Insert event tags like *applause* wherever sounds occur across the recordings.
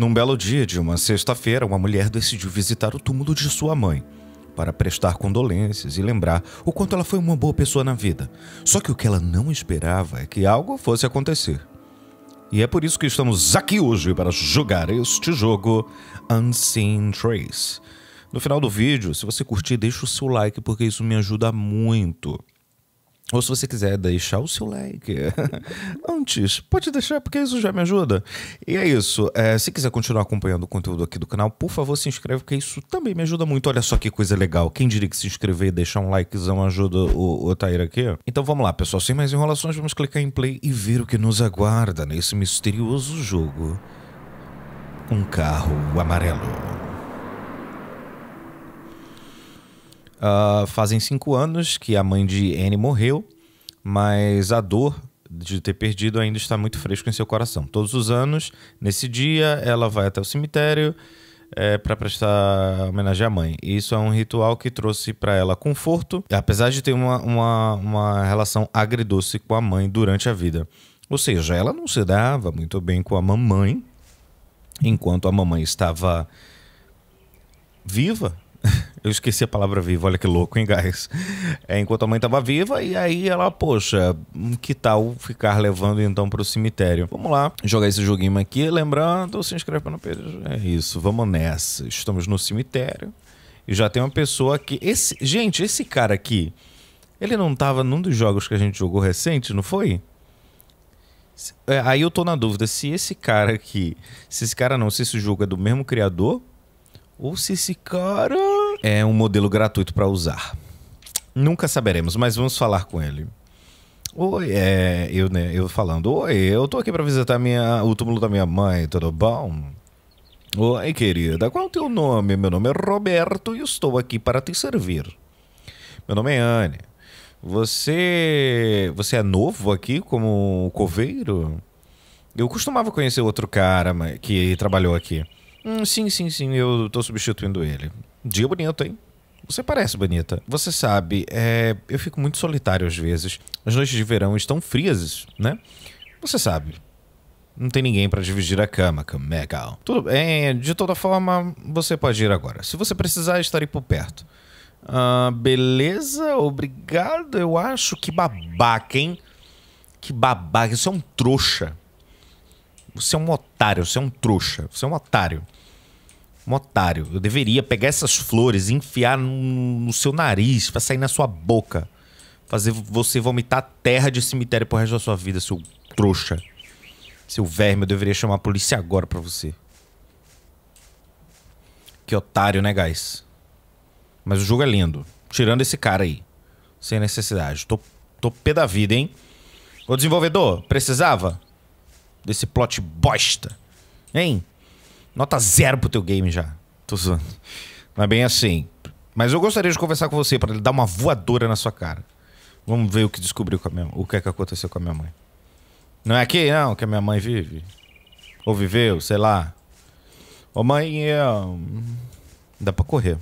Num belo dia de uma sexta-feira, uma mulher decidiu visitar o túmulo de sua mãe para prestar condolências e lembrar o quanto ela foi uma boa pessoa na vida. Só que o que ela não esperava é que algo fosse acontecer. E é por isso que estamos aqui hoje para jogar este jogo Unseen Trace. No final do vídeo, se você curtir, deixa o seu like porque isso me ajuda muito. Ou se você quiser deixar o seu like *laughs* antes, pode deixar, porque isso já me ajuda. E é isso. É, se quiser continuar acompanhando o conteúdo aqui do canal, por favor, se inscreve, porque isso também me ajuda muito. Olha só que coisa legal. Quem diria que se inscrever e deixar um likezão ajuda o, o Tair aqui? Então vamos lá, pessoal. Sem mais enrolações, vamos clicar em play e ver o que nos aguarda nesse misterioso jogo. Um carro amarelo. Uh, fazem cinco anos que a mãe de Anne morreu, mas a dor de ter perdido ainda está muito fresco em seu coração. Todos os anos, nesse dia, ela vai até o cemitério é, para prestar homenagem à mãe. E isso é um ritual que trouxe para ela conforto, apesar de ter uma, uma, uma relação agridoce com a mãe durante a vida. Ou seja, ela não se dava muito bem com a mamãe, enquanto a mamãe estava viva, *laughs* Eu esqueci a palavra viva, olha que louco, hein, guys? É, enquanto a mãe tava viva, e aí ela, poxa, que tal ficar levando então para o cemitério? Vamos lá, jogar esse joguinho aqui. Lembrando, se inscreve para não perder. É isso, vamos nessa. Estamos no cemitério e já tem uma pessoa que. Esse... Gente, esse cara aqui, ele não tava num dos jogos que a gente jogou recente, não foi? É, aí eu tô na dúvida se esse cara aqui, se esse cara não, se esse jogo é do mesmo criador ou se esse cara é um modelo gratuito para usar. Nunca saberemos, mas vamos falar com ele. Oi, é, eu, né, eu falando. Oi, eu tô aqui para visitar minha, o túmulo da minha mãe, tudo bom? Oi, querida, qual é o teu nome? Meu nome é Roberto e estou aqui para te servir. Meu nome é Anne. Você, você é novo aqui como coveiro? Eu costumava conhecer outro cara que trabalhou aqui. Hum, sim, sim, sim, eu tô substituindo ele. Dia bonito, hein? Você parece bonita. Você sabe, é... eu fico muito solitário às vezes. As noites de verão estão frias, né? Você sabe. Não tem ninguém para dividir a cama, Megal. Tudo bem, de toda forma, você pode ir agora. Se você precisar, estarei por perto. Ah, beleza, obrigado. Eu acho que babaca, hein? Que babaca, isso é um trouxa. Você é um otário, você é um trouxa, você é um otário. Um otário. Eu deveria pegar essas flores e enfiar no, no seu nariz, pra sair na sua boca. Fazer você vomitar terra de cemitério pro resto da sua vida, seu trouxa. Seu verme, eu deveria chamar a polícia agora pra você. Que otário, né, guys? Mas o jogo é lindo. Tirando esse cara aí. Sem necessidade. Tô, tô pé da vida, hein? Ô desenvolvedor, precisava? desse plot bosta. Hein? Nota zero pro teu game já. Tô zoando. Não é bem assim. Mas eu gostaria de conversar com você para ele dar uma voadora na sua cara. Vamos ver o que descobriu com a minha, o que é que aconteceu com a minha mãe. Não é aqui não que a minha mãe vive. Ou viveu, sei lá. Ô mãe, eu... dá para correr.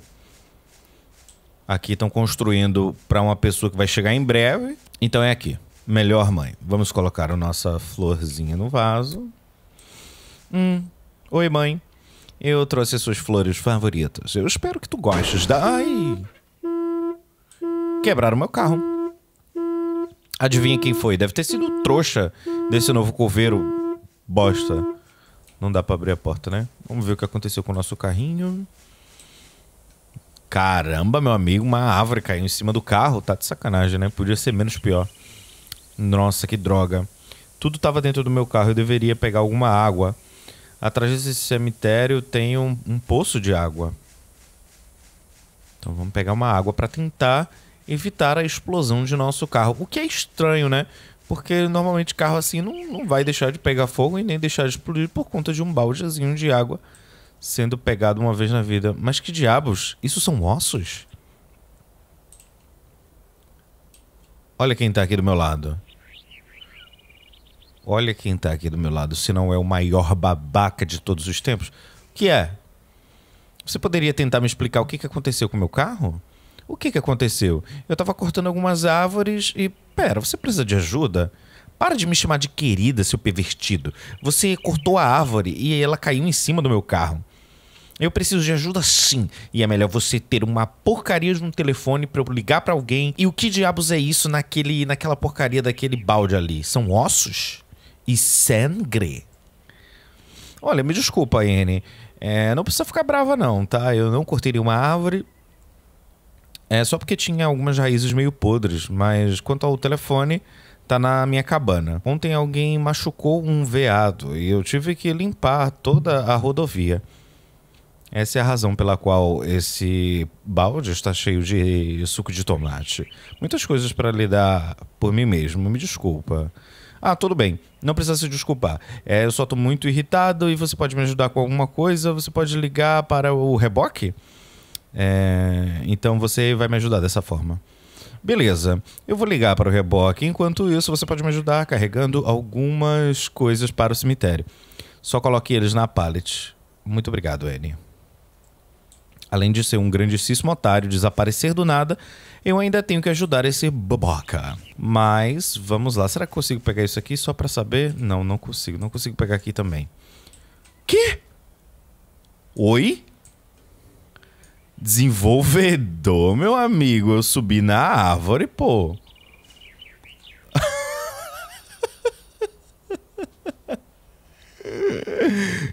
Aqui estão construindo para uma pessoa que vai chegar em breve. Então é aqui. Melhor mãe. Vamos colocar a nossa florzinha no vaso. Hum. Oi, mãe. Eu trouxe as suas flores favoritas. Eu espero que tu gostes da. Ai! Quebraram meu carro. Adivinha quem foi? Deve ter sido o trouxa desse novo coveiro bosta. Não dá para abrir a porta, né? Vamos ver o que aconteceu com o nosso carrinho. Caramba, meu amigo, uma árvore caiu em cima do carro. Tá de sacanagem, né? Podia ser menos pior. Nossa, que droga. Tudo estava dentro do meu carro, eu deveria pegar alguma água. Atrás desse cemitério tem um, um poço de água. Então vamos pegar uma água para tentar evitar a explosão de nosso carro. O que é estranho, né? Porque normalmente carro assim não, não vai deixar de pegar fogo e nem deixar de explodir por conta de um baldezinho de água sendo pegado uma vez na vida. Mas que diabos? Isso são ossos? Olha quem tá aqui do meu lado olha quem está aqui do meu lado, se não é o maior babaca de todos os tempos, que é, você poderia tentar me explicar o que, que aconteceu com o meu carro? O que, que aconteceu? Eu estava cortando algumas árvores e, pera, você precisa de ajuda? Para de me chamar de querida, seu pervertido. Você cortou a árvore e ela caiu em cima do meu carro. Eu preciso de ajuda sim. E é melhor você ter uma porcaria de um telefone para eu ligar para alguém. E o que diabos é isso naquele naquela porcaria daquele balde ali? São ossos? e sangre. Olha, me desculpa, Anne. É, não precisa ficar brava, não, tá? Eu não cortaria uma árvore. É só porque tinha algumas raízes meio podres, mas quanto ao telefone, tá na minha cabana. Ontem alguém machucou um veado e eu tive que limpar toda a rodovia. Essa é a razão pela qual esse balde está cheio de suco de tomate. Muitas coisas para lidar por mim mesmo, me desculpa. Ah, tudo bem, não precisa se desculpar. É, eu só estou muito irritado e você pode me ajudar com alguma coisa, você pode ligar para o reboque? É, então você vai me ajudar dessa forma. Beleza, eu vou ligar para o reboque. Enquanto isso, você pode me ajudar carregando algumas coisas para o cemitério. Só coloque eles na pallet. Muito obrigado, Annie. Além de ser um grandíssimo otário desaparecer do nada, eu ainda tenho que ajudar esse boboca. Mas vamos lá, será que consigo pegar isso aqui só para saber? Não, não consigo, não consigo pegar aqui também. Que? Oi? Desenvolvedor, meu amigo, eu subi na árvore, pô. *laughs*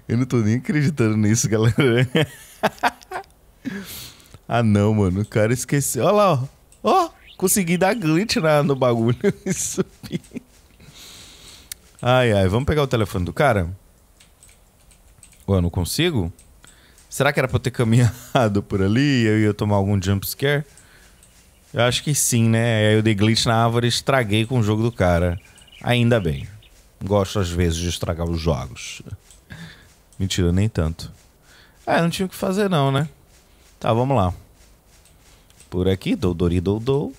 Eu não tô nem acreditando nisso, galera. *laughs* Ah, não, mano. O cara esqueceu. Olha lá, ó. Ó, consegui dar glitch na, no bagulho *laughs* e subir. Ai, ai. Vamos pegar o telefone do cara? Ué, não consigo? Será que era pra eu ter caminhado por ali e eu ia tomar algum jumpscare? Eu acho que sim, né? Aí eu dei glitch na árvore e estraguei com o jogo do cara. Ainda bem. Gosto às vezes de estragar os jogos. *laughs* Mentira, nem tanto. Ah, não tinha o que fazer não, né? Tá, vamos lá. Por aqui, Doudori Doudou.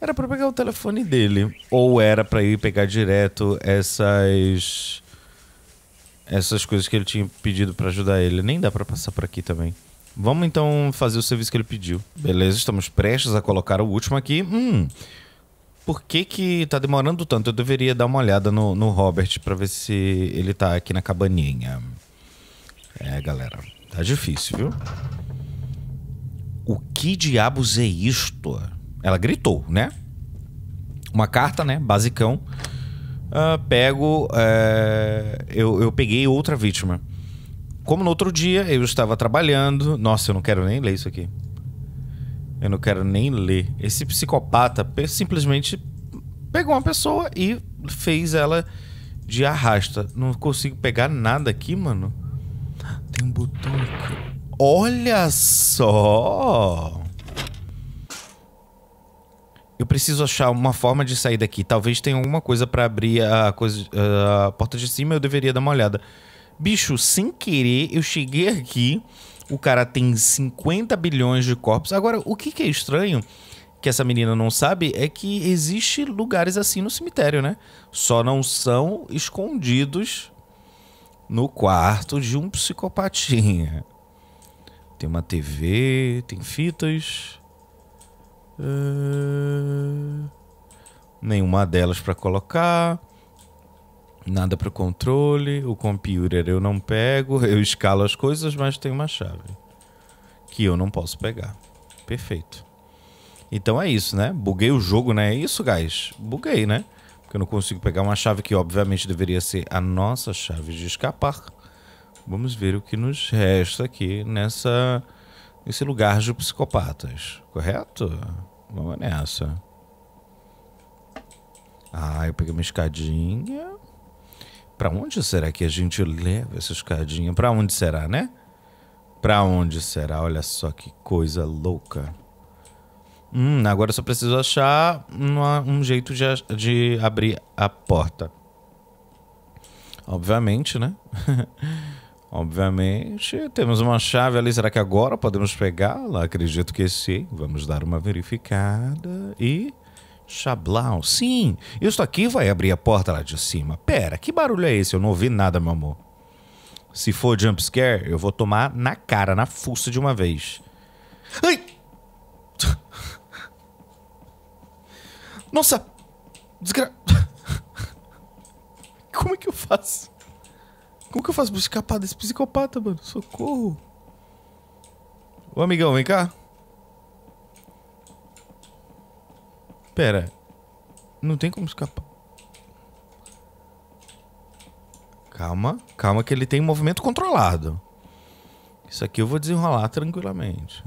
Era para pegar o telefone dele. Ou era para ir pegar direto essas. Essas coisas que ele tinha pedido para ajudar ele. Nem dá para passar por aqui também. Vamos então fazer o serviço que ele pediu. Beleza, estamos prestes a colocar o último aqui. Hum. Por que que tá demorando tanto? Eu deveria dar uma olhada no, no Robert para ver se ele tá aqui na cabaninha. É, galera. Tá difícil, viu? O que diabos é isto? Ela gritou, né? Uma carta, né? Basicão. Uh, pego. Uh, eu, eu peguei outra vítima. Como no outro dia eu estava trabalhando. Nossa, eu não quero nem ler isso aqui. Eu não quero nem ler. Esse psicopata simplesmente pegou uma pessoa e fez ela de arrasta. Não consigo pegar nada aqui, mano. Tem um botão aqui. Olha só! Eu preciso achar uma forma de sair daqui. Talvez tenha alguma coisa para abrir a, coisa, a porta de cima. Eu deveria dar uma olhada. Bicho, sem querer, eu cheguei aqui. O cara tem 50 bilhões de corpos. Agora, o que, que é estranho que essa menina não sabe é que existe lugares assim no cemitério, né? Só não são escondidos no quarto de um psicopatinha. Tem uma TV, tem fitas. Uh, nenhuma delas para colocar. Nada para controle. O computer eu não pego. Eu escalo as coisas, mas tem uma chave que eu não posso pegar. Perfeito. Então é isso, né? Buguei o jogo, né? É isso, guys? Buguei, né? Porque eu não consigo pegar uma chave que obviamente deveria ser a nossa chave de escapar. Vamos ver o que nos resta aqui nessa nesse lugar de psicopatas, correto? Vamos nessa. Ah, eu peguei uma escadinha. Para onde será que a gente leva essa escadinha? Para onde será, né? Para onde será? Olha só que coisa louca. Hum, agora eu só preciso achar uma, um jeito de, de abrir a porta. Obviamente, né? *laughs* Obviamente, temos uma chave ali. Será que agora podemos pegá-la? Acredito que sim. Vamos dar uma verificada e. Chablau, sim, isso aqui vai abrir a porta lá de cima. Pera, que barulho é esse? Eu não ouvi nada, meu amor. Se for jumpscare, eu vou tomar na cara, na fuça de uma vez. Ai! *laughs* Nossa! Desgra... *laughs* Como é que eu faço? Como que eu faço pra escapar desse psicopata, mano? Socorro. Ô, amigão, vem cá. Pera. Não tem como escapar. Calma, calma que ele tem movimento controlado. Isso aqui eu vou desenrolar tranquilamente.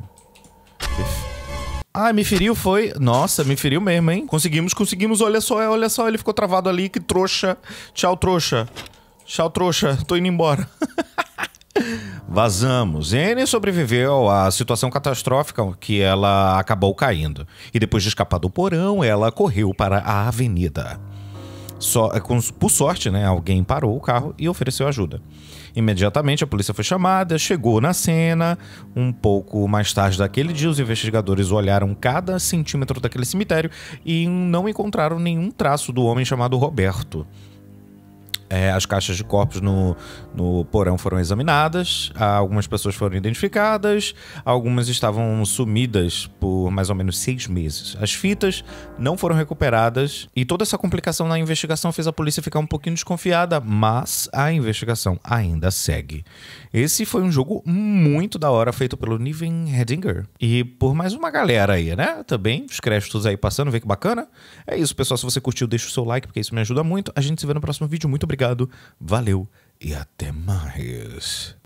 Ah, me feriu, foi. Nossa, me feriu mesmo, hein? Conseguimos, conseguimos. Olha só, é, olha só, ele ficou travado ali. Que trouxa. Tchau, trouxa. Tchau, trouxa. Tô indo embora. *laughs* Vazamos. N sobreviveu à situação catastrófica que ela acabou caindo. E depois de escapar do porão, ela correu para a avenida. So, é, por sorte, né, alguém parou o carro e ofereceu ajuda. Imediatamente a polícia foi chamada, chegou na cena. Um pouco mais tarde daquele dia, os investigadores olharam cada centímetro daquele cemitério e não encontraram nenhum traço do homem chamado Roberto. É, as caixas de corpos no, no porão foram examinadas, algumas pessoas foram identificadas, algumas estavam sumidas por mais ou menos seis meses. As fitas não foram recuperadas e toda essa complicação na investigação fez a polícia ficar um pouquinho desconfiada, mas a investigação ainda segue. Esse foi um jogo muito da hora feito pelo Niven Hedinger e por mais uma galera aí, né? Também os créditos aí passando, vê que bacana. É isso, pessoal. Se você curtiu, deixa o seu like, porque isso me ajuda muito. A gente se vê no próximo vídeo. Muito obrigado obrigado, valeu e até mais.